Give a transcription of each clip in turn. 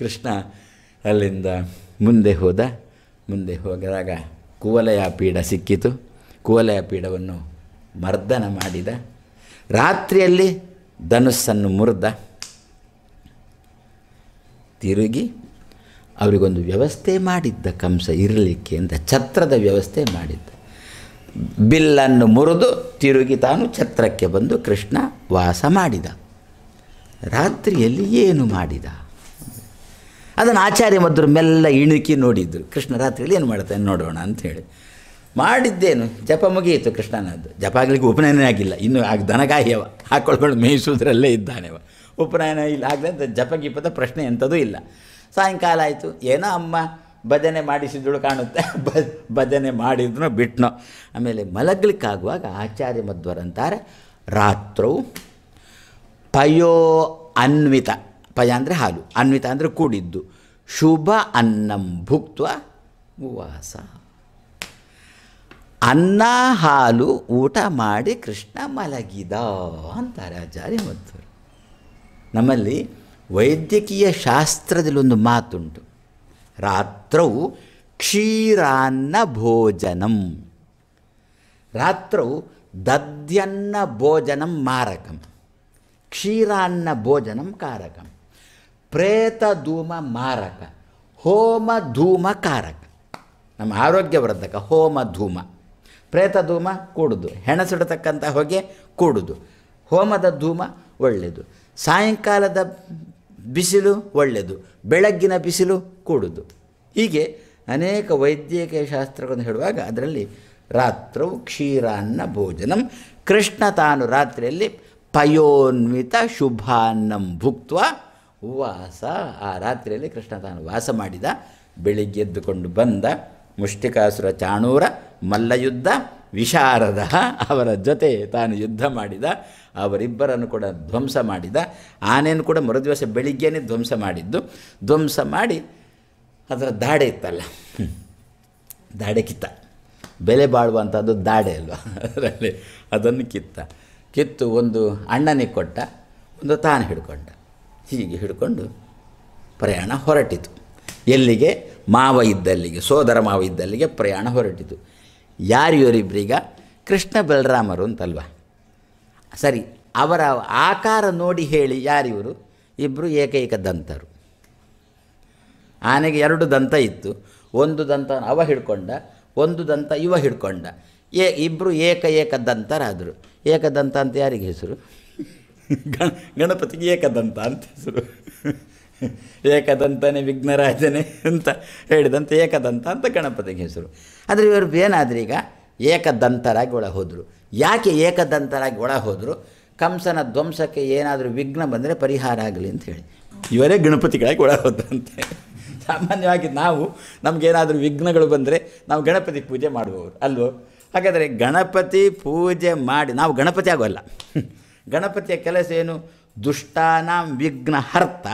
ಕೃಷ್ಣ ಅಲ್ಲಿಂದ ಮುಂದೆ ಹೋದ ಮುಂದೆ ಹೋಗಿದಾಗ ಕುವಲಯ ಪೀಡ ಸಿಕ್ಕಿತು ಕುವಲಯ ಪೀಡವನ್ನು ಮರ್ದನ ಮಾಡಿದ ರಾತ್ರಿಯಲ್ಲಿ ಧನುಸ್ಸನ್ನು ಮುರಿದ ತಿರುಗಿ ಅವರಿಗೊಂದು ವ್ಯವಸ್ಥೆ ಮಾಡಿದ್ದ ಕಂಸ ಇರಲಿಕ್ಕೆ ಅಂತ ಛತ್ರದ ವ್ಯವಸ್ಥೆ ಮಾಡಿದ್ದ ಬಿಲ್ಲನ್ನು ಮುರಿದು ತಿರುಗಿ ತಾನು ಛತ್ರಕ್ಕೆ ಬಂದು ಕೃಷ್ಣ ವಾಸ ಮಾಡಿದ ರಾತ್ರಿಯಲ್ಲಿ ಏನು ಮಾಡಿದ ಅದನ್ನು ಆಚಾರ್ಯ ಮದ್ರು ಮೆಲ್ಲ ಇಣುಕಿ ನೋಡಿದ್ರು ಕೃಷ್ಣ ರಾತ್ರಿಯಲ್ಲಿ ಏನು ಮಾಡ್ತಾನೆ ನೋಡೋಣ ಅಂಥೇಳಿ ಮಾಡಿದ್ದೇನು ಜಪ ಮುಗಿಯಿತು ಕೃಷ್ಣನದ್ದು ಜಪ ಆಗಲಿಕ್ಕೆ ಉಪನಯನ ಆಗಿಲ್ಲ ಇನ್ನು ಆಗ ದನಗಾಯಿಯವ ಹಾಕ್ಕೊಳ್ಕೊಂಡು ಮೇಯಿಸೋದ್ರಲ್ಲೇ ಇದ್ದಾನೆವ ಉಪನಯನ ಇಲ್ಲ ಆಗಲೇ ಜಪ ಗಿಪದ ಪ್ರಶ್ನೆ ಎಂಥದೂ ಇಲ್ಲ ಸಾಯಂಕಾಲ ಆಯಿತು ಏನೋ ಅಮ್ಮ ಭಜನೆ ಮಾಡಿಸಿದಳು ಕಾಣುತ್ತೆ ಬ ಭಜನೆ ಮಾಡಿದ್ನೋ ಬಿಟ್ನೋ ಆಮೇಲೆ ಮಲಗ್ಲಿಕ್ಕಾಗುವಾಗ ಆಚಾರ್ಯ ಮಧ್ವರಂತಾರೆ ರಾತ್ರವು ಪಯೋ ಅನ್ವಿತ ಪಯ ಅಂದರೆ ಹಾಲು ಅನ್ವಿತ ಅಂದರೆ ಕೂಡಿದ್ದು శుభ అన్నం భుక్త్వ ఉవాస ಅನ್ನ ಹಾಲು ಊಟ ಮಾಡಿ ಕೃಷ್ಣ ಮಲಗಿದ ಅಂತಾರೆ ಆಚಾರ್ಯ ಮಧ್ವರು ನಮ್ಮಲ್ಲಿ ವೈದ್ಯಕೀಯ ಶಾಸ್ತ್ರದಲ್ಲೊಂದು ಮಾತುಂಟು ರಾತ್ರವು ಕ್ಷೀರಾನ್ನ ಭೋಜನಂ ರಾತ್ರವು ದದ್ಯನ್ನ ಭೋಜನಂ ಮಾರಕಂ ಕ್ಷೀರಾನ್ನ ಭೋಜನಂ ಕಾರಕಂ ಪ್ರೇತ ಧೂಮ ಮಾರಕ ಹೋಮ ಧೂಮ ಕಾರಕ ನಮ್ಮ ಆರೋಗ್ಯವರ್ಧಕ ಹೋಮ ಧೂಮ ಪ್ರೇತ ಧೂಮ ಕೂಡುದು ಹೆಣಸಿಡತಕ್ಕಂಥ ಹೊಗೆ ಕೂಡುದು ಹೋಮದ ಧೂಮ ಒಳ್ಳೆಯದು ಸಾಯಂಕಾಲದ ಬಿಸಿಲು ಒಳ್ಳೆಯದು ಬೆಳಗ್ಗಿನ ಬಿಸಿಲು ಕೂಡುದು ಹೀಗೆ ಅನೇಕ ವೈದ್ಯಕೀಯ ಶಾಸ್ತ್ರಗಳನ್ನು ಹೇಳುವಾಗ ಅದರಲ್ಲಿ ರಾತ್ರವು ಕ್ಷೀರಾನ್ನ ಭೋಜನಂ ಕೃಷ್ಣ ತಾನು ರಾತ್ರಿಯಲ್ಲಿ ಪಯೋನ್ವಿತ ಶುಭಾನ್ನಂ ಭುಕ್ತ ವಾಸ ಆ ರಾತ್ರಿಯಲ್ಲಿ ಕೃಷ್ಣ ತಾನು ವಾಸ ಮಾಡಿದ ಬೆಳಿಗ್ಗೆ ಎದ್ದುಕೊಂಡು ಬಂದ ಮುಷ್ಟಿಕಾಸುರ ಚಾಣೂರ ಮಲ್ಲಯುದ್ಧ ವಿಶಾರದ ಅವರ ಜೊತೆ ತಾನು ಯುದ್ಧ ಮಾಡಿದ ಅವರಿಬ್ಬರನ್ನು ಕೂಡ ಧ್ವಂಸ ಮಾಡಿದ ಆನೆಯನ್ನು ಕೂಡ ಮರುದಿವಸ ಬೆಳಿಗ್ಗೆನೇ ಧ್ವಂಸ ಮಾಡಿದ್ದು ಧ್ವಂಸ ಮಾಡಿ ಅದರ ದಾಡೆ ಇತ್ತಲ್ಲ ದಾಡೆ ಕಿತ್ತ ಬೆಲೆ ಬಾಳುವಂಥದ್ದು ದಾಡೆ ಅಲ್ವಾ ಅದರಲ್ಲಿ ಅದನ್ನು ಕಿತ್ತ ಕಿತ್ತು ಒಂದು ಅಣ್ಣನಿಗೆ ಕೊಟ್ಟ ಒಂದು ತಾನು ಹಿಡ್ಕೊಂಡ ಹೀಗೆ ಹಿಡ್ಕೊಂಡು ಪ್ರಯಾಣ ಹೊರಟಿತು ಎಲ್ಲಿಗೆ ಮಾವ ಇದ್ದಲ್ಲಿಗೆ ಸೋದರ ಮಾವ ಇದ್ದಲ್ಲಿಗೆ ಪ್ರಯಾಣ ಹೊರಟಿತು ಯಾರು ಕೃಷ್ಣ ಬಲರಾಮರು ಅಂತಲ್ವ ಸರಿ ಅವರ ಆಕಾರ ನೋಡಿ ಹೇಳಿ ಯಾರಿವರು ಇಬ್ಬರು ಏಕೈಕ ದಂತರು ಆನೆಗೆ ಎರಡು ದಂತ ಇತ್ತು ಒಂದು ದಂತ ಅವ ಹಿಡ್ಕೊಂಡ ಒಂದು ದಂತ ಇವ ಹಿಡ್ಕೊಂಡ ಏ ಇಬ್ಬರು ಏಕ ಏಕ ದಂತರಾದರು ಏಕದಂತ ಅಂತ ಯಾರಿಗೆ ಹೆಸರು ಗಣ ಗಣಪತಿಗೆ ಏಕದಂತ ಅಂತ ಹೆಸರು ಏಕದಂತನೇ ವಿಘ್ನರಾಜನೆ ಅಂತ ಹೇಳಿದಂತೆ ಏಕದಂತ ಅಂತ ಗಣಪತಿಗೆ ಹೆಸರು ಆದರೆ ಇವರು ಏನಾದ್ರೆ ಈಗ ಏಕದಂತರಾಗಿ ಒಳ ಹೋದರು ಯಾಕೆ ಏಕದಂತರಾಗಿ ಒಳ ಹೋದರು ಕಂಸನ ಧ್ವಂಸಕ್ಕೆ ಏನಾದರೂ ವಿಘ್ನ ಬಂದರೆ ಪರಿಹಾರ ಆಗಲಿ ಅಂತ ಹೇಳಿ ಇವರೇ ಗಣಪತಿಗಳಾಗಿ ಒಳ ಹೋದಂತೆ ಸಾಮಾನ್ಯವಾಗಿ ನಾವು ನಮಗೇನಾದರೂ ವಿಘ್ನಗಳು ಬಂದರೆ ನಾವು ಗಣಪತಿ ಪೂಜೆ ಮಾಡುವವರು ಅಲ್ವೋ ಹಾಗಾದರೆ ಗಣಪತಿ ಪೂಜೆ ಮಾಡಿ ನಾವು ಗಣಪತಿ ಆಗೋಲ್ಲ ಗಣಪತಿಯ ಕೆಲಸ ಏನು ದುಷ್ಟಾನಾಂ ವಿಘ್ನಹರ್ತ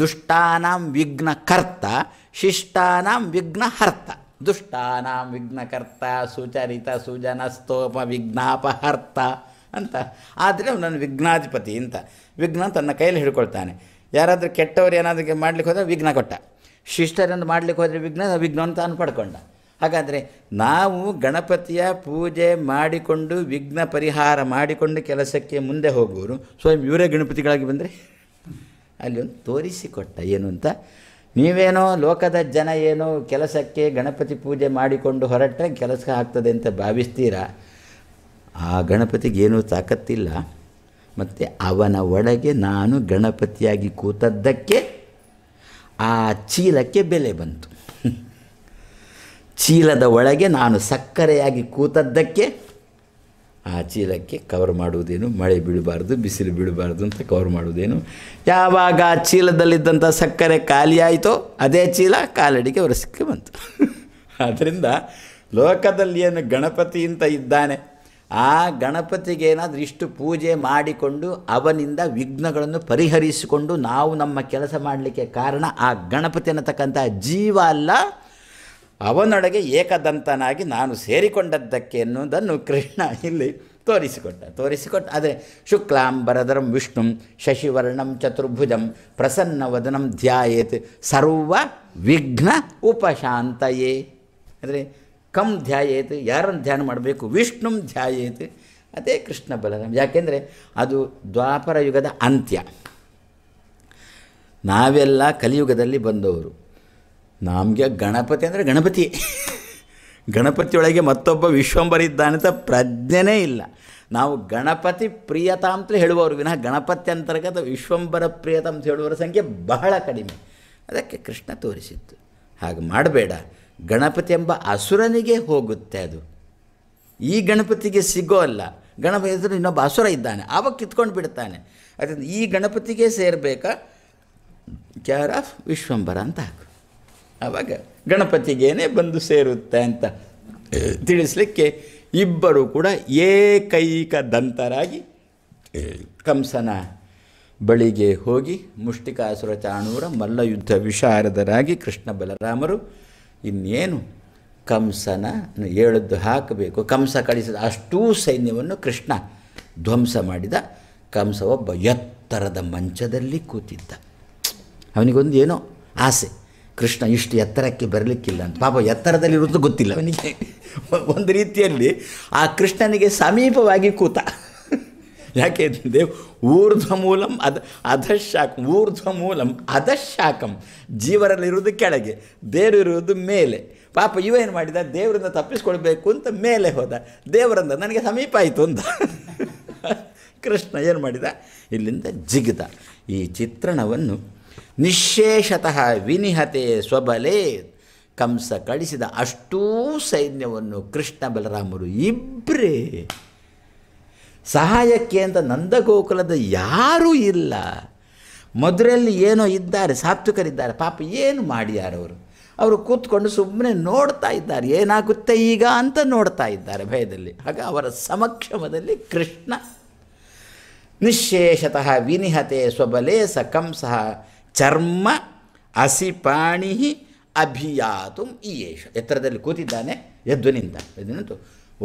ದುಷ್ಟಾನಾಂ ವಿಘ್ನಕರ್ತ ಶಿಷ್ಟಾನಾಂ ವಿಘ್ನಹರ್ತ ದುಷ್ಟಾನಾಂ ವಿಘ್ನಕರ್ತ ಸುಚರಿತ ಸುಜನ ಸ್ತೋಪ ವಿಘ್ನಾಪಹರ್ತ ಅಂತ ಆದರೆ ನನ್ನ ವಿಘ್ನಾಧಿಪತಿ ಅಂತ ವಿಘ್ನ ತನ್ನ ಕೈಯಲ್ಲಿ ಹಿಡ್ಕೊಳ್ತಾನೆ ಯಾರಾದರೂ ಕೆಟ್ಟವ್ರು ಏನಾದರೂ ಮಾಡಲಿಕ್ಕೆ ಹೋದರೆ ವಿಘ್ನ ಕೊಟ್ಟ ಶಿಷ್ಟರನ್ನು ಮಾಡಲಿಕ್ಕೆ ಹೋದರೆ ವಿಘ್ನ ವಿಘ್ನ ಅಂತ ಅನ್ಪಡ್ಕೊಂಡ ಹಾಗಾದರೆ ನಾವು ಗಣಪತಿಯ ಪೂಜೆ ಮಾಡಿಕೊಂಡು ವಿಘ್ನ ಪರಿಹಾರ ಮಾಡಿಕೊಂಡು ಕೆಲಸಕ್ಕೆ ಮುಂದೆ ಹೋಗುವರು ಸ್ವಯಂ ಇವರೇ ಗಣಪತಿಗಳಾಗಿ ಬಂದರೆ ಅಲ್ಲಿ ಒಂದು ತೋರಿಸಿಕೊಟ್ಟ ಏನು ಅಂತ ನೀವೇನೋ ಲೋಕದ ಜನ ಏನೋ ಕೆಲಸಕ್ಕೆ ಗಣಪತಿ ಪೂಜೆ ಮಾಡಿಕೊಂಡು ಹೊರಟ್ರೆ ಕೆಲಸ ಆಗ್ತದೆ ಅಂತ ಭಾವಿಸ್ತೀರಾ ಆ ಗಣಪತಿಗೇನೂ ತಾಕತ್ತಿಲ್ಲ ಮತ್ತು ಅವನ ಒಳಗೆ ನಾನು ಗಣಪತಿಯಾಗಿ ಕೂತದ್ದಕ್ಕೆ ಆ ಚೀಲಕ್ಕೆ ಬೆಲೆ ಬಂತು ಚೀಲದ ಒಳಗೆ ನಾನು ಸಕ್ಕರೆಯಾಗಿ ಕೂತದ್ದಕ್ಕೆ ಆ ಚೀಲಕ್ಕೆ ಕವರ್ ಮಾಡುವುದೇನು ಮಳೆ ಬೀಳಬಾರ್ದು ಬಿಸಿಲು ಬೀಳಬಾರ್ದು ಅಂತ ಕವರ್ ಮಾಡುವುದೇನು ಯಾವಾಗ ಆ ಚೀಲದಲ್ಲಿದ್ದಂಥ ಸಕ್ಕರೆ ಖಾಲಿಯಾಯಿತೋ ಅದೇ ಚೀಲ ಕಾಲಡಿಗೆ ಒರೆಸಕ್ಕೆ ಬಂತು ಆದ್ದರಿಂದ ಲೋಕದಲ್ಲಿ ಏನು ಗಣಪತಿ ಅಂತ ಇದ್ದಾನೆ ಆ ಗಣಪತಿಗೆ ಏನಾದರೂ ಇಷ್ಟು ಪೂಜೆ ಮಾಡಿಕೊಂಡು ಅವನಿಂದ ವಿಘ್ನಗಳನ್ನು ಪರಿಹರಿಸಿಕೊಂಡು ನಾವು ನಮ್ಮ ಕೆಲಸ ಮಾಡಲಿಕ್ಕೆ ಕಾರಣ ಆ ಗಣಪತಿ ಅನ್ನತಕ್ಕಂಥ ಜೀವ ಅಲ್ಲ ಅವನೊಡಗೆ ಏಕದಂತನಾಗಿ ನಾನು ಸೇರಿಕೊಂಡದ್ದಕ್ಕೆ ಎನ್ನುವುದನ್ನು ಕೃಷ್ಣ ಇಲ್ಲಿ ತೋರಿಸಿಕೊಟ್ಟ ತೋರಿಸಿಕೊಟ್ಟ ಶುಕ್ಲಾಂ ಶುಕ್ಲಾಂಬರದರಂ ವಿಷ್ಣು ಶಶಿವರ್ಣಂ ಚತುರ್ಭುಜಂ ಪ್ರಸನ್ನವದನಂ ಧ್ಯಾಯೇತ್ ಸರ್ವ ವಿಘ್ನ ಉಪಶಾಂತಯೇ ಅಂದರೆ ಕಂ ಧ್ಯಾಯೇತ್ ಯಾರನ್ನು ಧ್ಯಾನ ಮಾಡಬೇಕು ವಿಷ್ಣು ಧ್ಯಾಯೇತ್ ಅದೇ ಕೃಷ್ಣ ಬಲರಾಮ್ ಯಾಕೆಂದರೆ ಅದು ದ್ವಾಪರ ಯುಗದ ಅಂತ್ಯ ನಾವೆಲ್ಲ ಕಲಿಯುಗದಲ್ಲಿ ಬಂದವರು ನಮಗೆ ಗಣಪತಿ ಅಂದರೆ ಗಣಪತಿ ಗಣಪತಿಯೊಳಗೆ ಮತ್ತೊಬ್ಬ ಅಂತ ಪ್ರಜ್ಞೆನೇ ಇಲ್ಲ ನಾವು ಗಣಪತಿ ಪ್ರಿಯತ ಅಂತ ಹೇಳುವವರು ವಿನಃ ಗಣಪತಿ ಅಂತರ್ಗತ ವಿಶ್ವಂಬರ ಪ್ರಿಯತ ಅಂತ ಹೇಳುವವರ ಸಂಖ್ಯೆ ಬಹಳ ಕಡಿಮೆ ಅದಕ್ಕೆ ಕೃಷ್ಣ ತೋರಿಸಿತ್ತು ಹಾಗೆ ಮಾಡಬೇಡ ಗಣಪತಿ ಎಂಬ ಅಸುರನಿಗೆ ಹೋಗುತ್ತೆ ಅದು ಈ ಗಣಪತಿಗೆ ಸಿಗೋ ಅಲ್ಲ ಗಣಪತಿ ಅಂದರೆ ಇನ್ನೊಬ್ಬ ಅಸುರ ಇದ್ದಾನೆ ಆವಾಗ ಕಿತ್ಕೊಂಡು ಬಿಡ್ತಾನೆ ಅದರಿಂದ ಈ ಗಣಪತಿಗೆ ಸೇರಬೇಕಾ ಕ್ಯಾರ್ ಆಫ್ ವಿಶ್ವಂಬರ ಅಂತ ಹಾಕು ಆವಾಗ ಗಣಪತಿಗೇನೆ ಬಂದು ಸೇರುತ್ತೆ ಅಂತ ತಿಳಿಸಲಿಕ್ಕೆ ಇಬ್ಬರು ಕೂಡ ಏಕೈಕ ದಂತರಾಗಿ ಕಂಸನ ಬಳಿಗೆ ಹೋಗಿ ಮುಷ್ಟಿಕಾಸುರ ಚಾಣೂರ ಮಲ್ಲಯುದ್ಧ ವಿಶಾರದರಾಗಿ ಕೃಷ್ಣ ಬಲರಾಮರು ಇನ್ನೇನು ಕಂಸನ ಏಳದ್ದು ಹಾಕಬೇಕು ಕಂಸ ಕಳಿಸಿದ ಅಷ್ಟೂ ಸೈನ್ಯವನ್ನು ಕೃಷ್ಣ ಧ್ವಂಸ ಮಾಡಿದ ಕಂಸ ಒಬ್ಬ ಎತ್ತರದ ಮಂಚದಲ್ಲಿ ಕೂತಿದ್ದ ಅವನಿಗೊಂದು ಏನೋ ಆಸೆ ಕೃಷ್ಣ ಇಷ್ಟು ಎತ್ತರಕ್ಕೆ ಬರಲಿಕ್ಕಿಲ್ಲ ಅಂತ ಪಾಪ ಎತ್ತರದಲ್ಲಿರೋದು ಗೊತ್ತಿಲ್ಲ ಅವನಿಗೆ ಒಂದು ರೀತಿಯಲ್ಲಿ ಆ ಕೃಷ್ಣನಿಗೆ ಸಮೀಪವಾಗಿ ಕೂತ ಯಾಕೆ ಅಂತಂದರೆ ಊರ್ಧ್ವ ಮೂಲಂ ಅದ ಅಧಶಾಕಂ ಊರ್ಧ್ವ ಮೂಲಂ ಅಧಶಾಕಂ ಜೀವರಲ್ಲಿರುವುದು ಕೆಳಗೆ ದೇವರಿರುವುದು ಮೇಲೆ ಪಾಪ ಇವೇನು ಮಾಡಿದ ದೇವರಿಂದ ತಪ್ಪಿಸ್ಕೊಳ್ಬೇಕು ಅಂತ ಮೇಲೆ ಹೋದ ದೇವರಂದ ನನಗೆ ಸಮೀಪ ಆಯಿತು ಅಂತ ಕೃಷ್ಣ ಏನು ಮಾಡಿದ ಇಲ್ಲಿಂದ ಜಿಗಿದ ಈ ಚಿತ್ರಣವನ್ನು ನಿಶೇಷತಃ ವಿನಿಹತೆ ಸ್ವಬಲೆ ಕಂಸ ಕಳಿಸಿದ ಅಷ್ಟೂ ಸೈನ್ಯವನ್ನು ಕೃಷ್ಣ ಬಲರಾಮರು ಇಬ್ಬರೇ ಸಹಾಯಕ್ಕೆ ಅಂತ ನಂದಗೋಕುಲದ ಯಾರೂ ಇಲ್ಲ ಮಧುರಲ್ಲಿ ಏನೋ ಇದ್ದಾರೆ ಸಾತ್ವಿಕರಿದ್ದಾರೆ ಪಾಪ ಏನು ಮಾಡಿಯಾರವರು ಅವರು ಕೂತ್ಕೊಂಡು ಸುಮ್ಮನೆ ನೋಡ್ತಾ ಇದ್ದಾರೆ ಏನಾಗುತ್ತೆ ಈಗ ಅಂತ ನೋಡ್ತಾ ಇದ್ದಾರೆ ಭಯದಲ್ಲಿ ಆಗ ಅವರ ಸಮಕ್ಷಮದಲ್ಲಿ ಕೃಷ್ಣ ನಿಶೇಷತಃ ವಿನಿಹತೆ ಸ್ವಬಲೇ ಸ ಕಂಸ ಚರ್ಮ ಅಸಿಪಾಣಿ ಅಭಿಯಾತು ಈಯೇಷ ಎತ್ತರದಲ್ಲಿ ಕೂತಿದ್ದಾನೆ ಯದ್ವನಿಂದ ನಿಂತ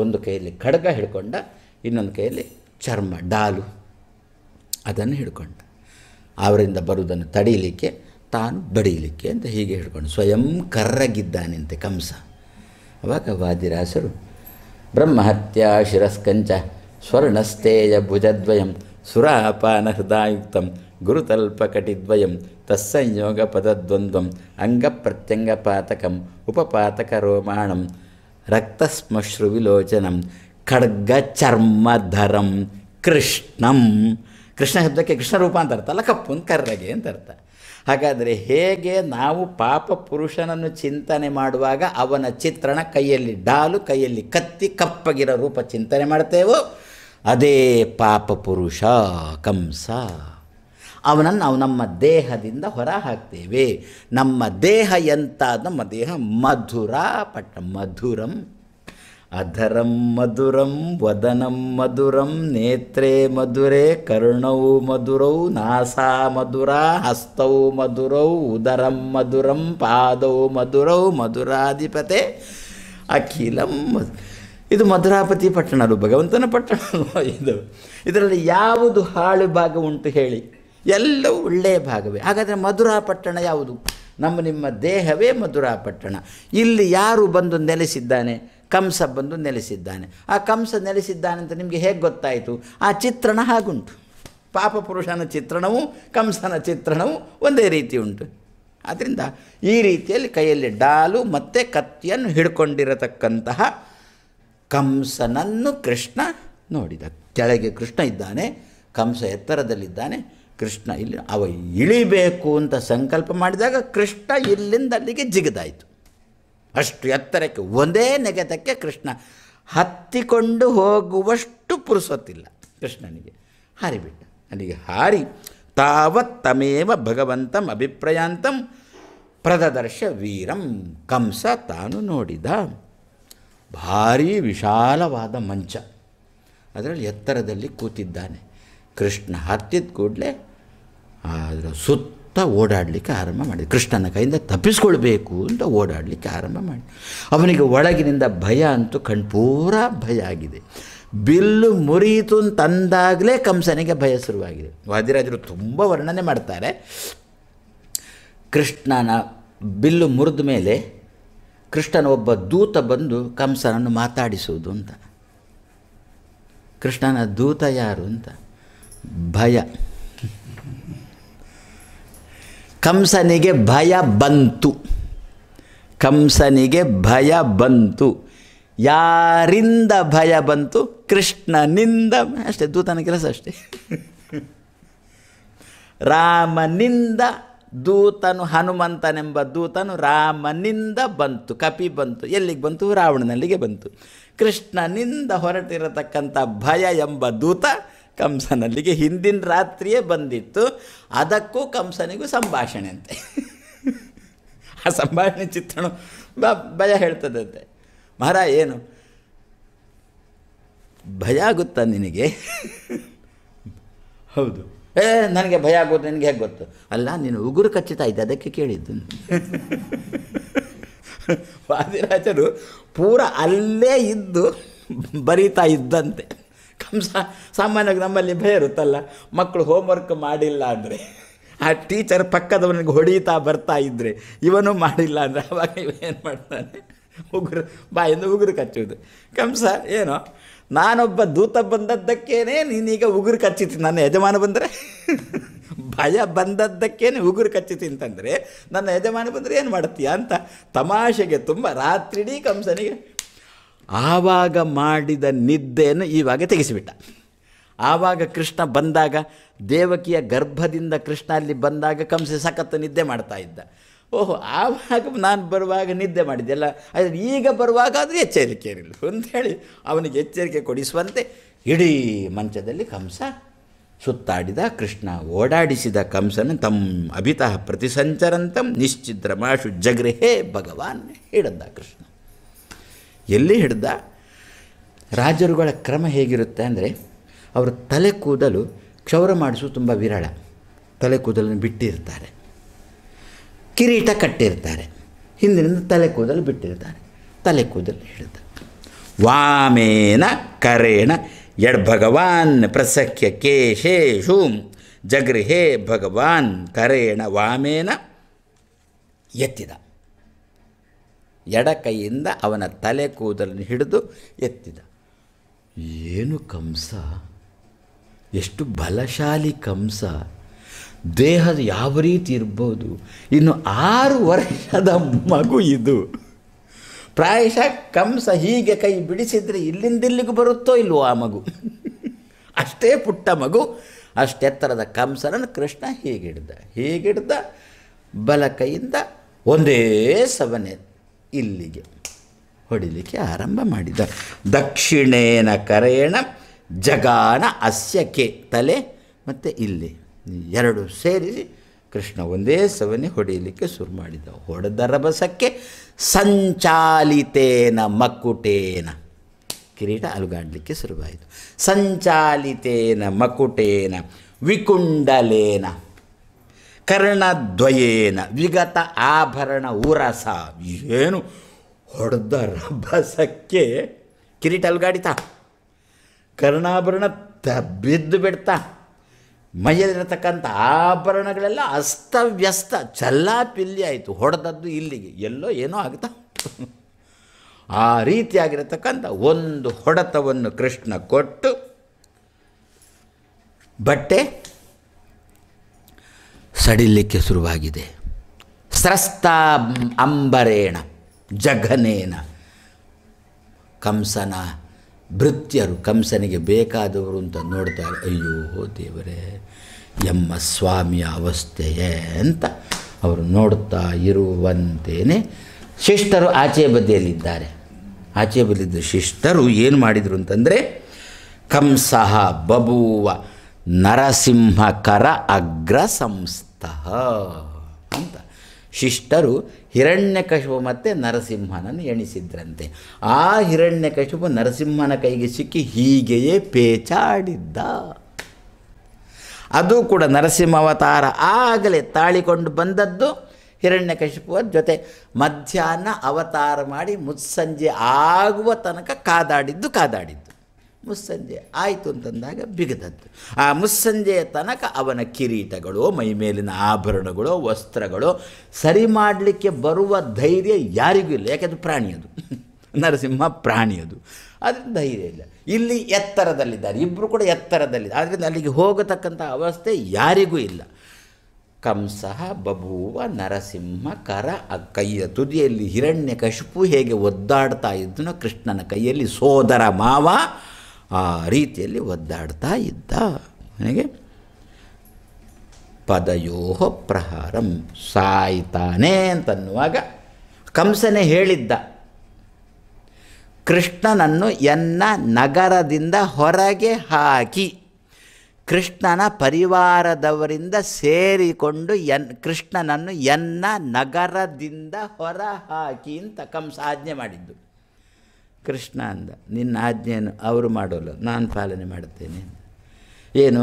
ಒಂದು ಕೈಯಲ್ಲಿ ಖಡ್ಗ ಹಿಡ್ಕೊಂಡ ಇನ್ನೊಂದು ಕೈಯಲ್ಲಿ ಚರ್ಮ ಡಾಲು ಅದನ್ನು ಹಿಡ್ಕೊಂಡ ಅವರಿಂದ ಬರುವುದನ್ನು ತಡೀಲಿಕ್ಕೆ ತಾನು ಬಡೀಲಿಕ್ಕೆ ಅಂತ ಹೀಗೆ ಹಿಡ್ಕೊಂಡು ಸ್ವಯಂ ಕರ್ರಗಿದ್ದಾನೆಂತೆ ಕಂಸ ಅವಾಗ ವಾದಿರಾಸರು ಬ್ರಹ್ಮಹತ್ಯ ಶಿರಸ್ಕಂಚ ಸ್ವರ್ಣಸ್ಥೇಯ ಭುಜದ್ವಯಂ ಸುರಾಪಾನ ಹೃದಯುಕ್ತಂ ಗುರುತಲ್ಪಕಟಿದ್ವಯಂ ತಸ್ಸಂಯೋಗ ಪದದ್ವಂದ್ವಂ ಅಂಗಪ್ರತ್ಯಂಗಪಾತಕಂ ರೋಮಾಣಂ ರಕ್ತಸ್ಮಶ್ರು ವಿಲೋಚನಂ ಖಡ್ಗಚರ್ಮಧರಂ ಕೃಷ್ಣಂ ಕೃಷ್ಣ ಶಬ್ದಕ್ಕೆ ರೂಪ ಅಂತ ಅರ್ಥ ಅಲ್ಲ ಕಪ್ಪು ಕರ್ರಗೆ ಅಂತ ಅರ್ಥ ಹಾಗಾದರೆ ಹೇಗೆ ನಾವು ಪಾಪ ಪುರುಷನನ್ನು ಚಿಂತನೆ ಮಾಡುವಾಗ ಅವನ ಚಿತ್ರಣ ಕೈಯಲ್ಲಿ ಡಾಲು ಕೈಯಲ್ಲಿ ಕತ್ತಿ ಕಪ್ಪಗಿರೋ ರೂಪ ಚಿಂತನೆ ಮಾಡ್ತೇವೋ ಅದೇ ಪಾಪ ಪುರುಷ ಕಂಸ ಅವನನ್ನು ನಾವು ನಮ್ಮ ದೇಹದಿಂದ ಹೊರ ಹಾಕ್ತೇವೆ ನಮ್ಮ ದೇಹ ಎಂತ ನಮ್ಮ ದೇಹ ಮಧುರ ಪಟ್ಟ ಮಧುರಂ ಅಧರಂ ಮಧುರಂ ವದನಂ ಮಧುರಂ ನೇತ್ರೇ ಮಧುರೆ ಕರ್ಣೌ ಮಧುರೌ ನಾಸಾ ಮಧುರ ಹಸ್ತೌ ಮಧುರೌ ಉದರಂ ಮಧುರಂ ಪಾದೌ ಮಧುರೌ ಮಧುರಾಧಿಪತೆ ಅಖಿಲಂ ಇದು ಮಧುರಾಪತಿ ಪಟ್ಟಣ ಭಗವಂತನ ಪಟ್ಟಣ ಇದು ಇದರಲ್ಲಿ ಯಾವುದು ಹಾಳು ಭಾಗ ಉಂಟು ಹೇಳಿ ಎಲ್ಲವೂ ಒಳ್ಳೆಯ ಭಾಗವೇ ಹಾಗಾದರೆ ಮಧುರಾ ಪಟ್ಟಣ ಯಾವುದು ನಮ್ಮ ನಿಮ್ಮ ದೇಹವೇ ಮಧುರಾ ಪಟ್ಟಣ ಇಲ್ಲಿ ಯಾರು ಬಂದು ನೆಲೆಸಿದ್ದಾನೆ ಕಂಸ ಬಂದು ನೆಲೆಸಿದ್ದಾನೆ ಆ ಕಂಸ ನೆಲೆಸಿದ್ದಾನೆ ಅಂತ ನಿಮಗೆ ಹೇಗೆ ಗೊತ್ತಾಯಿತು ಆ ಚಿತ್ರಣ ಹಾಗುಂಟು ಪಾಪ ಪುರುಷನ ಚಿತ್ರಣವೂ ಕಂಸನ ಚಿತ್ರಣವೂ ಒಂದೇ ರೀತಿ ಉಂಟು ಆದ್ದರಿಂದ ಈ ರೀತಿಯಲ್ಲಿ ಕೈಯಲ್ಲಿ ಡಾಲು ಮತ್ತು ಕತ್ತಿಯನ್ನು ಹಿಡ್ಕೊಂಡಿರತಕ್ಕಂತಹ ಕಂಸನನ್ನು ಕೃಷ್ಣ ನೋಡಿದ ಕೆಳಗೆ ಕೃಷ್ಣ ಇದ್ದಾನೆ ಕಂಸ ಎತ್ತರದಲ್ಲಿದ್ದಾನೆ ಕೃಷ್ಣ ಇಲ್ಲಿ ಅವ ಇಳಿಬೇಕು ಅಂತ ಸಂಕಲ್ಪ ಮಾಡಿದಾಗ ಕೃಷ್ಣ ಇಲ್ಲಿಂದ ಅಲ್ಲಿಗೆ ಜಿಗಿದಾಯಿತು ಅಷ್ಟು ಎತ್ತರಕ್ಕೆ ಒಂದೇ ನೆಗೆತಕ್ಕೆ ಕೃಷ್ಣ ಹತ್ತಿಕೊಂಡು ಹೋಗುವಷ್ಟು ಪುರುಸೊತ್ತಿಲ್ಲ ಕೃಷ್ಣನಿಗೆ ಹಾರಿಬಿಟ್ಟ ಅಲ್ಲಿಗೆ ಹಾರಿ ತಾವತ್ತಮೇವ ತಮೇವ ಭಗವಂತಂ ಅಭಿಪ್ರಾಯಾಂತಂ ಪ್ರದದರ್ಶ ವೀರಂ ಕಂಸ ತಾನು ನೋಡಿದ ಭಾರೀ ವಿಶಾಲವಾದ ಮಂಚ ಅದರಲ್ಲಿ ಎತ್ತರದಲ್ಲಿ ಕೂತಿದ್ದಾನೆ ಕೃಷ್ಣ ಹತ್ತಿದ ಕೂಡಲೇ ಅದರ ಸುತ್ತ ಓಡಾಡಲಿಕ್ಕೆ ಆರಂಭ ಮಾಡಿದೆ ಕೃಷ್ಣನ ಕೈಯಿಂದ ತಪ್ಪಿಸ್ಕೊಳ್ಬೇಕು ಅಂತ ಓಡಾಡಲಿಕ್ಕೆ ಆರಂಭ ಮಾಡಿ ಅವನಿಗೆ ಒಳಗಿನಿಂದ ಭಯ ಅಂತೂ ಕಣ್ಪೂರ ಭಯ ಆಗಿದೆ ಬಿಲ್ಲು ಮುರಿಯಿತು ಅಂತಂದಾಗಲೇ ಕಂಸನಿಗೆ ಭಯ ಶುರುವಾಗಿದೆ ವಾದಿರಾಜರು ತುಂಬ ವರ್ಣನೆ ಮಾಡ್ತಾರೆ ಕೃಷ್ಣನ ಬಿಲ್ಲು ಮುರಿದ ಮೇಲೆ ಕೃಷ್ಣನ ಒಬ್ಬ ದೂತ ಬಂದು ಕಂಸನನ್ನು ಮಾತಾಡಿಸುವುದು ಅಂತ ಕೃಷ್ಣನ ದೂತ ಯಾರು ಅಂತ ಭಯ ಕಂಸನಿಗೆ ಭಯ ಬಂತು ಕಂಸನಿಗೆ ಭಯ ಬಂತು ಯಾರಿಂದ ಭಯ ಬಂತು ಕೃಷ್ಣನಿಂದ ಅಷ್ಟೇ ದೂತನ ಕೆಲಸ ಅಷ್ಟೇ ರಾಮನಿಂದ ದೂತನು ಹನುಮಂತನೆಂಬ ದೂತನು ರಾಮನಿಂದ ಬಂತು ಕಪಿ ಬಂತು ಎಲ್ಲಿಗೆ ಬಂತು ರಾವಣನಲ್ಲಿಗೆ ಬಂತು ಕೃಷ್ಣನಿಂದ ಹೊರಟಿರತಕ್ಕಂಥ ಭಯ ಎಂಬ ದೂತ ಕಂಸನಲ್ಲಿಗೆ ಹಿಂದಿನ ರಾತ್ರಿಯೇ ಬಂದಿತ್ತು ಅದಕ್ಕೂ ಕಂಸನಿಗೂ ಸಂಭಾಷಣೆ ಅಂತೆ ಆ ಸಂಭಾಷಣೆ ಚಿತ್ರಣ ಬ ಭಯ ಹೇಳ್ತದಂತೆ ಮಹಾರ ಏನು ಭಯ ಆಗುತ್ತಾ ನಿನಗೆ ಹೌದು ಏ ನನಗೆ ಭಯ ಆಗೋದು ನಿನಗೆ ಹೇಗೆ ಗೊತ್ತು ಅಲ್ಲ ನೀನು ಉಗುರು ಕಚ್ಚಿತ ಇದ್ದೆ ಅದಕ್ಕೆ ಕೇಳಿದ್ದು ವಾದಿರಾಜರು ಪೂರ ಅಲ್ಲೇ ಇದ್ದು ಬರೀತಾ ಇದ್ದಂತೆ ಕಂಸ ಸಾಮಾನ್ಯವಾಗಿ ನಮ್ಮಲ್ಲಿ ಭಯ ಇರುತ್ತಲ್ಲ ಮಕ್ಕಳು ಹೋಮ್ವರ್ಕ್ ಮಾಡಿಲ್ಲ ಅಂದರೆ ಆ ಟೀಚರ್ ಪಕ್ಕದವನಿಗೆ ಹೊಡೀತಾ ಬರ್ತಾ ಇದ್ದರೆ ಇವನು ಮಾಡಿಲ್ಲ ಅಂದರೆ ಅವಾಗ ಏನು ಮಾಡ್ತಾನೆ ಉಗುರು ಬಾಯಿಂದ ಉಗುರು ಕಚ್ಚುವುದು ಕಂಸ ಏನೋ ನಾನೊಬ್ಬ ದೂತ ಬಂದದ್ದಕ್ಕೇನೆ ನೀನೀಗ ಉಗುರು ಕಚ್ಚಿತಿ ನನ್ನ ಯಜಮಾನ ಬಂದರೆ ಭಯ ಬಂದದ್ದಕ್ಕೇನೆ ಉಗುರು ಕಚ್ಚಿತಿ ಅಂತಂದರೆ ನನ್ನ ಯಜಮಾನ ಬಂದರೆ ಏನು ಮಾಡ್ತೀಯ ಅಂತ ತಮಾಷೆಗೆ ತುಂಬ ರಾತ್ರಿಡೀ ಕಂಸನಿಗೆ ಆವಾಗ ಮಾಡಿದ ನಿದ್ದೆಯನ್ನು ಈವಾಗ ತೆಗೆಸಿಬಿಟ್ಟ ಆವಾಗ ಕೃಷ್ಣ ಬಂದಾಗ ದೇವಕಿಯ ಗರ್ಭದಿಂದ ಕೃಷ್ಣ ಅಲ್ಲಿ ಬಂದಾಗ ಕಂಸ ಸಖತ್ತು ನಿದ್ದೆ ಮಾಡ್ತಾ ಇದ್ದ ಓಹೋ ಆವಾಗ ನಾನು ಬರುವಾಗ ನಿದ್ದೆ ಮಾಡಿದ್ದೆಲ್ಲ ಆದರೆ ಈಗ ಬರುವಾಗ ಆದರೆ ಎಚ್ಚರಿಕೆ ಇರಲಿಲ್ಲ ಅಂತೇಳಿ ಅವನಿಗೆ ಎಚ್ಚರಿಕೆ ಕೊಡಿಸುವಂತೆ ಇಡೀ ಮಂಚದಲ್ಲಿ ಕಂಸ ಸುತ್ತಾಡಿದ ಕೃಷ್ಣ ಓಡಾಡಿಸಿದ ಕಂಸನ ತಮ್ಮ ಅಭಿತಃ ಪ್ರತಿಸಂಚರಂತಂ ನಿಶ್ಚಿದ್ರಮಾಶು ಜಗೃಹೇ ಭಗವಾನ್ ಹಿಡದ್ದ ಕೃಷ್ಣ ಎಲ್ಲಿ ಹಿಡ್ದ ರಾಜರುಗಳ ಕ್ರಮ ಹೇಗಿರುತ್ತೆ ಅಂದರೆ ಅವರು ತಲೆ ಕೂದಲು ಕ್ಷೌರ ಮಾಡಿಸು ತುಂಬ ವಿರಳ ತಲೆ ಕೂದಲನ್ನು ಬಿಟ್ಟಿರ್ತಾರೆ ಕಿರೀಟ ಕಟ್ಟಿರ್ತಾರೆ ಹಿಂದಿನಿಂದ ತಲೆ ಕೂದಲು ಬಿಟ್ಟಿರ್ತಾರೆ ತಲೆ ಕೂದಲು ಹಿಡಿದ ವಾಮೇನ ಕರೇಣ ಎಡ್ ಭಗವಾನ್ ಪ್ರಸಖ್ಯ ಕೇಶೇಶು ಜಗೃಹೇ ಭಗವಾನ್ ಕರೇಣ ವಾಮೇನ ಎತ್ತಿದ ಎಡ ಕೈಯಿಂದ ಅವನ ತಲೆ ಕೂದಲನ್ನು ಹಿಡಿದು ಎತ್ತಿದ ಏನು ಕಂಸ ಎಷ್ಟು ಬಲಶಾಲಿ ಕಂಸ ದೇಹದ ಯಾವ ರೀತಿ ಇರ್ಬೋದು ಇನ್ನು ಆರು ವರ್ಷದ ಮಗು ಇದು ಪ್ರಾಯಶಃ ಕಂಸ ಹೀಗೆ ಕೈ ಬಿಡಿಸಿದರೆ ಇಲ್ಲಿಂದಿಲ್ಲಿಗೂ ಬರುತ್ತೋ ಇಲ್ವೋ ಆ ಮಗು ಅಷ್ಟೇ ಪುಟ್ಟ ಮಗು ಅಷ್ಟೆತ್ತರದ ಕಂಸನನ್ನು ಕೃಷ್ಣ ಹೀಗಿಡ್ದ ಹೀಗಿಡ್ದ ಬಲ ಕೈಯಿಂದ ಒಂದೇ ಸವನೆ ಇಲ್ಲಿಗೆ ಹೊಡಿಲಿಕ್ಕೆ ಆರಂಭ ಮಾಡಿದ ದಕ್ಷಿಣೇನ ಕರೆಯಣ ಜಗಾನ ಅಸ್ಯಕೆ ತಲೆ ಮತ್ತು ಇಲ್ಲಿ ಎರಡು ಸೇರಿಸಿ ಕೃಷ್ಣ ಒಂದೇ ಸವನೆ ಹೊಡೆಯಲಿಕ್ಕೆ ಶುರು ಮಾಡಿದ ಹೊಡೆದ ರಭಸಕ್ಕೆ ಸಂಚಾಲಿತೇನ ಮಕ್ಕುಟೇನ ಕಿರೀಟ ಅಲುಗಾಡಲಿಕ್ಕೆ ಶುರುವಾಯಿತು ಸಂಚಾಲಿತೇನ ಮಕುಟೇನ ವಿಕುಂಡಲೇನ ಕರ್ಣದ್ವಯೇನ ವಿಗತ ಆಭರಣ ಊರಸ ಏನು ಹೊಡೆದ ರಭಸಕ್ಕೆ ಕಿರೀಟ ಅಲ್ಗಾಡಿತ ಕರ್ಣಾಭರಣ ತಬ್ಬಿದ್ದು ಬಿದ್ದು ಬಿಡ್ತಾ ಮೈಯಲ್ಲಿರತಕ್ಕಂಥ ಆಭರಣಗಳೆಲ್ಲ ಅಸ್ತವ್ಯಸ್ತ ಪಿಲ್ಲಿ ಆಯಿತು ಹೊಡೆದದ್ದು ಇಲ್ಲಿಗೆ ಎಲ್ಲೋ ಏನೋ ಆಗುತ್ತಾ ಆ ರೀತಿಯಾಗಿರತಕ್ಕಂಥ ಒಂದು ಹೊಡೆತವನ್ನು ಕೃಷ್ಣ ಕೊಟ್ಟು ಬಟ್ಟೆ ಸಡಿಲಿಕ್ಕೆ ಶುರುವಾಗಿದೆ ಸ್ರಸ್ತ ಅಂಬರೇಣ ಜಘನೇನ ಕಂಸನ ಭೃತ್ಯರು ಕಂಸನಿಗೆ ಬೇಕಾದವರು ಅಂತ ನೋಡ್ತಾರೆ ಅಯ್ಯೋ ದೇವರೇ ಎಮ್ಮ ಸ್ವಾಮಿಯ ಅವಸ್ಥೆಯೇ ಅಂತ ಅವರು ನೋಡ್ತಾ ಇರುವಂತೇನೆ ಶಿಷ್ಟರು ಆಚೆ ಬದಿಯಲ್ಲಿದ್ದಾರೆ ಆಚೆ ಬದಿಯಿದ್ದ ಶಿಷ್ಟರು ಏನು ಮಾಡಿದರು ಅಂತಂದರೆ ಕಂಸಃ ಬಬುವ ನರಸಿಂಹಕರ ಅಗ್ರ ಸಂಸ್ಥೆ ಸ್ತಃ ಅಂತ ಶಿಷ್ಟರು ಹಿರಣ್ಯಕಶುಪು ಮತ್ತು ನರಸಿಂಹನನ್ನು ಎಣಿಸಿದ್ರಂತೆ ಆ ಹಿರಣ್ಯಕಶುಪು ನರಸಿಂಹನ ಕೈಗೆ ಸಿಕ್ಕಿ ಹೀಗೆಯೇ ಪೇಚಾಡಿದ್ದ ಅದು ಕೂಡ ನರಸಿಂಹಾವತಾರ ಆಗಲೇ ತಾಳಿಕೊಂಡು ಬಂದದ್ದು ಹಿರಣ್ಯಕಶಿಪುವ ಜೊತೆ ಮಧ್ಯಾಹ್ನ ಅವತಾರ ಮಾಡಿ ಮುತ್ಸಂಜೆ ಆಗುವ ತನಕ ಕಾದಾಡಿದ್ದು ಕಾದಾಡಿದ್ದು ಮುಸ್ಸಂಜೆ ಆಯಿತು ಅಂತಂದಾಗ ಬಿಗದದ್ದು ಆ ಮುಸ್ಸಂಜೆಯ ತನಕ ಅವನ ಕಿರೀಟಗಳು ಮೈಮೇಲಿನ ಆಭರಣಗಳು ವಸ್ತ್ರಗಳು ಸರಿ ಮಾಡಲಿಕ್ಕೆ ಬರುವ ಧೈರ್ಯ ಯಾರಿಗೂ ಇಲ್ಲ ಯಾಕೆಂದರೆ ಪ್ರಾಣಿಯದು ನರಸಿಂಹ ಪ್ರಾಣಿಯದು ಅದು ಧೈರ್ಯ ಇಲ್ಲ ಇಲ್ಲಿ ಎತ್ತರದಲ್ಲಿದ್ದಾರೆ ಇಬ್ಬರು ಕೂಡ ಎತ್ತರದಲ್ಲಿದ್ದಾರೆ ಆದ್ದರಿಂದ ಅಲ್ಲಿಗೆ ಹೋಗತಕ್ಕಂಥ ಅವಸ್ಥೆ ಯಾರಿಗೂ ಇಲ್ಲ ಕಂಸ ಬಬುವ ನರಸಿಂಹ ಕರ ಆ ಕೈಯ ತುದಿಯಲ್ಲಿ ಹಿರಣ್ಯ ಕಶುಪು ಹೇಗೆ ಒದ್ದಾಡ್ತಾ ಇದ್ದನೋ ಕೃಷ್ಣನ ಕೈಯಲ್ಲಿ ಸೋದರ ಮಾವ ಆ ರೀತಿಯಲ್ಲಿ ಒದ್ದಾಡ್ತಾ ಇದ್ದ ನನಗೆ ಪದಯೋಹ ಪ್ರಹಾರಂ ಸಾಯ್ತಾನೆ ಅಂತನ್ನುವಾಗ ಕಂಸನೆ ಹೇಳಿದ್ದ ಕೃಷ್ಣನನ್ನು ಎನ್ನ ನಗರದಿಂದ ಹೊರಗೆ ಹಾಕಿ ಕೃಷ್ಣನ ಪರಿವಾರದವರಿಂದ ಸೇರಿಕೊಂಡು ಎನ್ ಕೃಷ್ಣನನ್ನು ಎನ್ನ ನಗರದಿಂದ ಹೊರ ಹಾಕಿ ಅಂತ ಕಂಸ ಆಜ್ಞೆ ಮಾಡಿದ್ದು ಕೃಷ್ಣ ಅಂದ ನಿನ್ನ ಆಜ್ಞೆಯನ್ನು ಅವರು ಮಾಡಲು ನಾನು ಪಾಲನೆ ಮಾಡುತ್ತೇನೆ ಏನು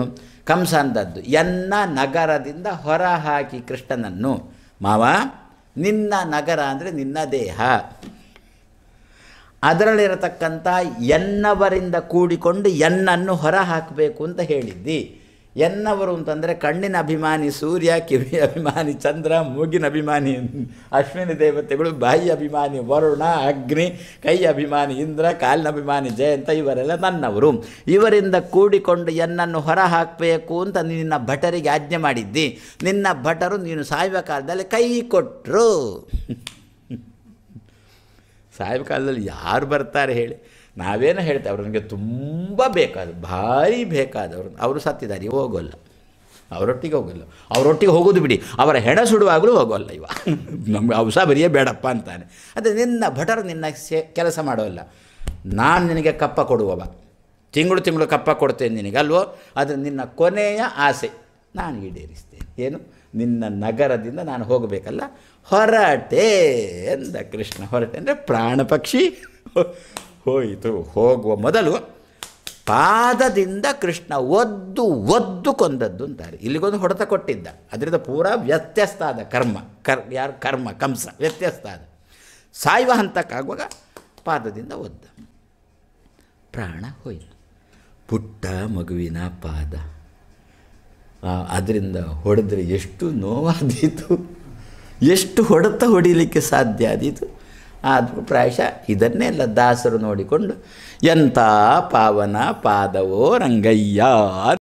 ಕಂಸ ಅಂದದ್ದು ಎನ್ನ ನಗರದಿಂದ ಹೊರ ಹಾಕಿ ಕೃಷ್ಣನನ್ನು ಮಾವ ನಿನ್ನ ನಗರ ಅಂದರೆ ನಿನ್ನ ದೇಹ ಅದರಲ್ಲಿರತಕ್ಕಂಥ ಎನ್ನವರಿಂದ ಕೂಡಿಕೊಂಡು ಎನ್ನನ್ನು ಹೊರ ಹಾಕಬೇಕು ಅಂತ ಹೇಳಿದ್ದಿ ಎನ್ನವರು ಅಂತಂದರೆ ಕಣ್ಣಿನ ಅಭಿಮಾನಿ ಸೂರ್ಯ ಕಿವಿ ಅಭಿಮಾನಿ ಚಂದ್ರ ಮೂಗಿನ ಅಭಿಮಾನಿ ಅಶ್ವಿನಿ ದೇವತೆಗಳು ಬಾಯಿ ಅಭಿಮಾನಿ ವರುಣ ಅಗ್ನಿ ಕೈ ಅಭಿಮಾನಿ ಇಂದ್ರ ಕಾಲಿನ ಅಭಿಮಾನಿ ಜಯಂತ ಇವರೆಲ್ಲ ನನ್ನವರು ಇವರಿಂದ ಕೂಡಿಕೊಂಡು ಎನ್ನನ್ನು ಹೊರ ಹಾಕಬೇಕು ಅಂತ ನಿನ್ನ ಭಟರಿಗೆ ಆಜ್ಞೆ ಮಾಡಿದ್ದಿ ನಿನ್ನ ಭಟರು ನೀನು ಸಾಯುವ ಕಾಲದಲ್ಲಿ ಕೈ ಕೊಟ್ಟರು ಸಾಯುವ ಕಾಲದಲ್ಲಿ ಯಾರು ಬರ್ತಾರೆ ಹೇಳಿ ನಾವೇನು ಹೇಳ್ತೇವೆ ಅವರು ನನಗೆ ತುಂಬ ಬೇಕಾದ ಭಾರಿ ಬೇಕಾದವರು ಅವರು ಸತ್ತಿದ್ದಾರೆ ಹೋಗೋಲ್ಲ ಅವರೊಟ್ಟಿಗೆ ಹೋಗೋಲ್ಲ ಅವರೊಟ್ಟಿಗೆ ಹೋಗೋದು ಬಿಡಿ ಅವರ ಹೆಣ ಸುಡುವಾಗಲೂ ಹೋಗೋಲ್ಲ ಇವ ನಮ್ಗೆ ಅವಸ ಬರೆಯೇ ಬೇಡಪ್ಪ ಅಂತಾನೆ ಅದು ನಿನ್ನ ಭಟರು ನಿನ್ನ ಸೇ ಕೆಲಸ ಮಾಡೋಲ್ಲ ನಾನು ನಿನಗೆ ಕಪ್ಪ ಕೊಡುವವ ತಿಂಗಳು ತಿಂಗಳು ಕಪ್ಪ ಕೊಡ್ತೇನೆ ನಿನಗಲ್ವೋ ಅದು ನಿನ್ನ ಕೊನೆಯ ಆಸೆ ನಾನು ಈಡೇರಿಸ್ತೇನೆ ಏನು ನಿನ್ನ ನಗರದಿಂದ ನಾನು ಹೋಗಬೇಕಲ್ಲ ಹೊರಟೆ ಎಂದ ಕೃಷ್ಣ ಹೊರಟೆ ಅಂದರೆ ಪ್ರಾಣ ಪಕ್ಷಿ ಹೋಯಿತು ಹೋಗುವ ಮೊದಲು ಪಾದದಿಂದ ಕೃಷ್ಣ ಒದ್ದು ಒದ್ದು ಕೊಂದದ್ದು ಅಂತಾರೆ ಇಲ್ಲಿಗೊಂದು ಹೊಡೆತ ಕೊಟ್ಟಿದ್ದ ಅದರಿಂದ ಪೂರ ವ್ಯತ್ಯಸ್ತ ಆದ ಕರ್ಮ ಕರ್ ಯಾರು ಕರ್ಮ ಕಂಸ ವ್ಯತ್ಯಸ್ತ ಆದ ಸಾಯುವ ಹಂತಕ್ಕಾಗುವಾಗ ಪಾದದಿಂದ ಒದ್ದ ಪ್ರಾಣ ಹೋಯಿತು ಪುಟ್ಟ ಮಗುವಿನ ಪಾದ ಅದರಿಂದ ಹೊಡೆದ್ರೆ ಎಷ್ಟು ನೋವಾದೀತು ಎಷ್ಟು ಹೊಡೆತ ಹೊಡಿಲಿಕ್ಕೆ ಸಾಧ್ಯ ಆದೀತು ಆದರೂ ಪ್ರಾಯಶಃ ಇದನ್ನೆಲ್ಲ ದಾಸರು ನೋಡಿಕೊಂಡು ಎಂಥ ಪಾವನ ಪಾದವೋ ರಂಗಯ್ಯ